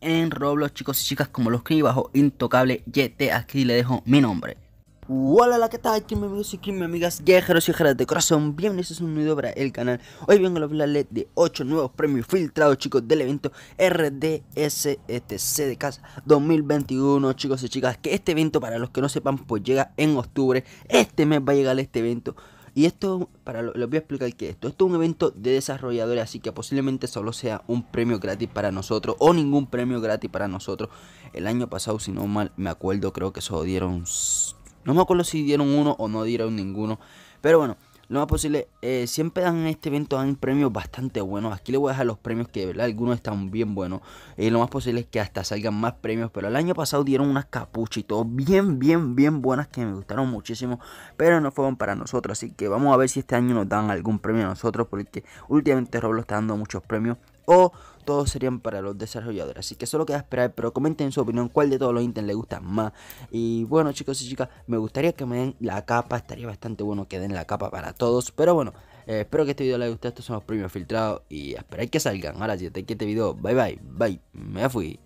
en Roblox, chicos y chicas, como los escribí bajo Intocable YT. Aquí le dejo mi nombre. Hola, la que tal, aquí mis amigos y aquí mis amigas viajeros y viajeras de corazón, bienvenidos a un video para el canal Hoy vengo a hablarles de 8 nuevos premios filtrados chicos del evento RDSSTC e de Casa 2021 chicos y chicas Que este evento para los que no sepan pues llega en octubre, este mes va a llegar este evento y esto, para lo, les voy a explicar es esto, esto es un evento de desarrolladores, así que posiblemente solo sea un premio gratis para nosotros o ningún premio gratis para nosotros. El año pasado, si no mal me acuerdo, creo que solo dieron... No me acuerdo si dieron uno o no dieron ninguno. Pero bueno, lo más posible. Eh, siempre dan en este evento dan premios bastante buenos. Aquí les voy a dejar los premios que verdad algunos están bien buenos. y eh, lo más posible es que hasta salgan más premios. Pero el año pasado dieron unas capuchas bien, bien, bien buenas que me gustaron muchísimo. Pero no fueron para nosotros. Así que vamos a ver si este año nos dan algún premio a nosotros. Porque últimamente Roblox está dando muchos premios o todos serían para los desarrolladores. Así que solo queda esperar, pero comenten su opinión cuál de todos los ítems les gusta más. Y bueno, chicos y chicas, me gustaría que me den la capa. Estaría bastante bueno que den la capa para todos. Pero bueno, eh, espero que este video les guste Estos son los premios filtrados. Y a que salgan. Ahora sí, si te este video. Bye bye. Bye. Me fui.